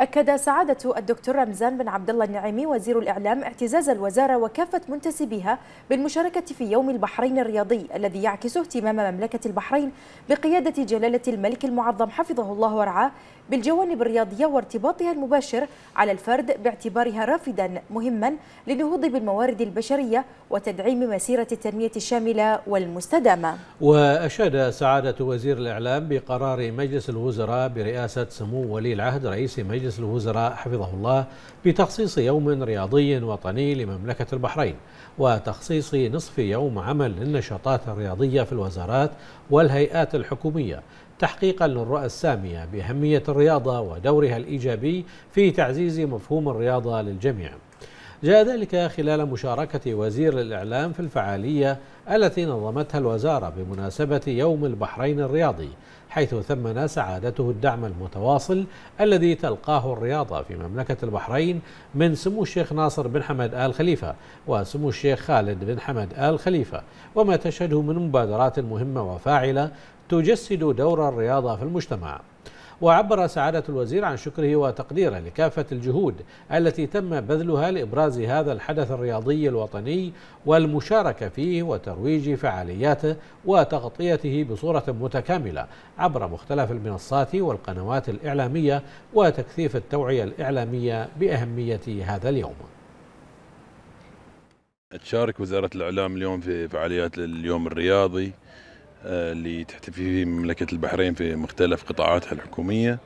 أكد سعادة الدكتور رمزان بن عبد الله النعيمي وزير الإعلام اعتزاز الوزارة وكافة منتسبيها بالمشاركة في يوم البحرين الرياضي الذي يعكس اهتمام مملكة البحرين بقيادة جلالة الملك المعظم حفظه الله ورعاه بالجوانب الرياضية وارتباطها المباشر على الفرد باعتبارها رافدا مهما للنهوض بالموارد البشرية وتدعيم مسيرة التنمية الشاملة والمستدامة وأشاد سعادة وزير الإعلام بقرار مجلس الوزراء برئاسة سمو ولي العهد رئيس مجلس مجلس الوزراء حفظه الله بتخصيص يوم رياضي وطني لمملكة البحرين وتخصيص نصف يوم عمل للنشاطات الرياضية في الوزارات والهيئات الحكومية تحقيقا للرؤى السامية بأهمية الرياضة ودورها الإيجابي في تعزيز مفهوم الرياضة للجميع جاء ذلك خلال مشاركة وزير الإعلام في الفعالية التي نظمتها الوزارة بمناسبة يوم البحرين الرياضي حيث ثمن سعادته الدعم المتواصل الذي تلقاه الرياضة في مملكة البحرين من سمو الشيخ ناصر بن حمد آل خليفة وسمو الشيخ خالد بن حمد آل خليفة وما تشهده من مبادرات مهمة وفاعلة تجسد دور الرياضة في المجتمع وعبر سعادة الوزير عن شكره وتقديره لكافة الجهود التي تم بذلها لإبراز هذا الحدث الرياضي الوطني والمشاركة فيه وترويج فعالياته وتغطيته بصورة متكاملة عبر مختلف المنصات والقنوات الإعلامية وتكثيف التوعية الإعلامية بأهمية هذا اليوم تشارك وزارة الإعلام اليوم في فعاليات اليوم الرياضي آه، اللي تحتفي فيه مملكة البحرين في مختلف قطاعاتها الحكومية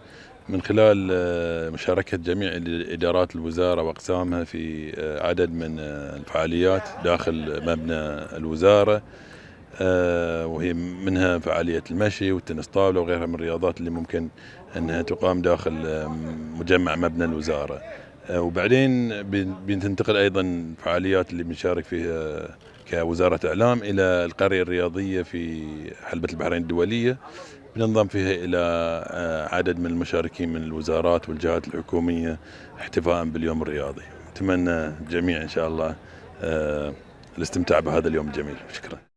من خلال آه، مشاركة جميع إدارات الوزارة وأقسامها في آه، عدد من الفعاليات داخل مبنى الوزارة وهي منها فعالية المشي والتنس طاولة وغيرها من الرياضات اللي ممكن أنها تقام داخل مجمع مبنى الوزارة آه، وبعدين بتنتقل ايضا فعاليات اللي بنشارك فيها كوزاره اعلام الى القريه الرياضيه في حلبه البحرين الدوليه بننضم فيها الى آه، عدد من المشاركين من الوزارات والجهات الحكوميه احتفاء باليوم الرياضي اتمنى الجميع ان شاء الله آه، الاستمتاع بهذا اليوم الجميل شكرا